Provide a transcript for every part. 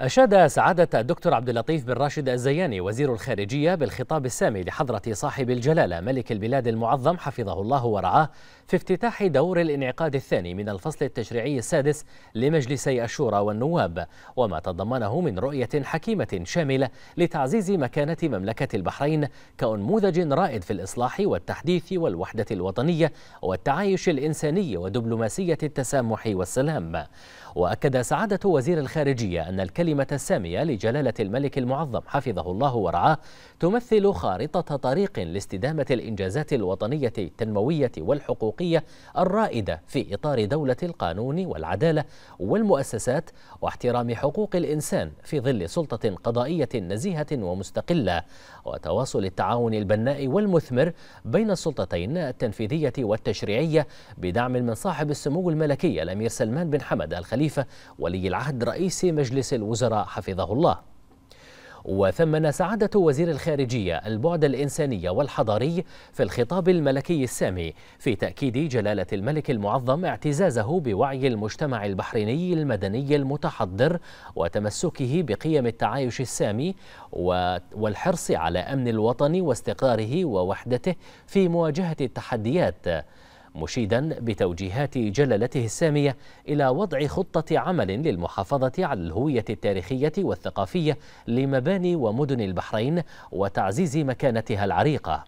أشاد سعادة الدكتور عبد اللطيف بن راشد الزياني وزير الخارجية بالخطاب السامي لحضرة صاحب الجلالة ملك البلاد المعظم حفظه الله ورعاه في افتتاح دور الانعقاد الثاني من الفصل التشريعي السادس لمجلسي الشورى والنواب وما تضمنه من رؤية حكيمة شاملة لتعزيز مكانة مملكة البحرين كأنموذج رائد في الإصلاح والتحديث والوحدة الوطنية والتعايش الإنساني ودبلوماسية التسامح والسلام وأكد سعادة وزير الخارجية أن الكلمة الكلمة السامية لجلالة الملك المعظم حفظه الله ورعاه تمثل خارطة طريق لاستدامة الإنجازات الوطنية التنموية والحقوقية الرائدة في إطار دولة القانون والعدالة والمؤسسات واحترام حقوق الإنسان في ظل سلطة قضائية نزيهة ومستقلة وتواصل التعاون البناء والمثمر بين السلطتين التنفيذية والتشريعية بدعم من صاحب السمو الملكي الأمير سلمان بن حمد الخليفة ولي العهد رئيس مجلس الوزراء الوزراء حفظه الله وثمن سعادة وزير الخارجية البعد الإنساني والحضاري في الخطاب الملكي السامي في تأكيد جلالة الملك المعظم اعتزازه بوعي المجتمع البحريني المدني المتحضر وتمسكه بقيم التعايش السامي والحرص على أمن الوطن واستقراره ووحدته في مواجهة التحديات مشيدا بتوجيهات جلالته السامية إلى وضع خطة عمل للمحافظة على الهوية التاريخية والثقافية لمباني ومدن البحرين وتعزيز مكانتها العريقة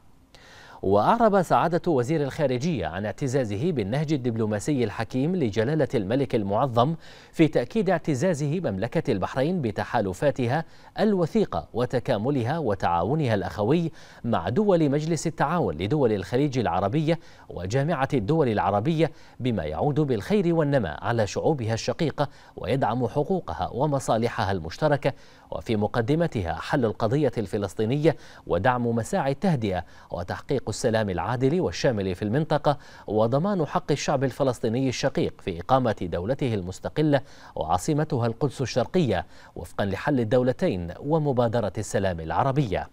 وأعرب سعادة وزير الخارجية عن اعتزازه بالنهج الدبلوماسي الحكيم لجلالة الملك المعظم في تأكيد اعتزازه مملكة البحرين بتحالفاتها الوثيقة وتكاملها وتعاونها الأخوي مع دول مجلس التعاون لدول الخليج العربية وجامعة الدول العربية بما يعود بالخير والنمى على شعوبها الشقيقة ويدعم حقوقها ومصالحها المشتركة وفي مقدمتها حل القضية الفلسطينية ودعم مساعي التهدئة وتحقيق السلام العادل والشامل في المنطقة وضمان حق الشعب الفلسطيني الشقيق في إقامة دولته المستقلة وعاصمتها القدس الشرقية وفقا لحل الدولتين ومبادرة السلام العربية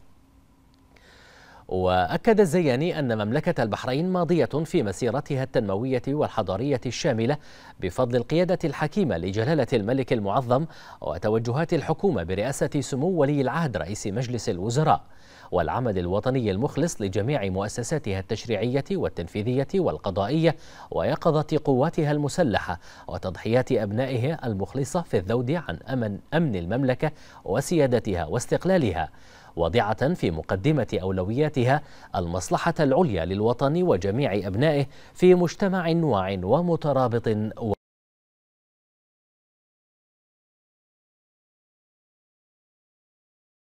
وأكد الزياني أن مملكة البحرين ماضية في مسيرتها التنموية والحضارية الشاملة بفضل القيادة الحكيمة لجلالة الملك المعظم وتوجهات الحكومة برئاسة سمو ولي العهد رئيس مجلس الوزراء والعمل الوطني المخلص لجميع مؤسساتها التشريعية والتنفيذية والقضائية ويقظة قواتها المسلحة وتضحيات أبنائها المخلصة في الذود عن أمن أمن المملكة وسيادتها واستقلالها واضعة في مقدمة أولوياتها المصلحة العليا للوطن وجميع أبنائه في مجتمع واع ومترابط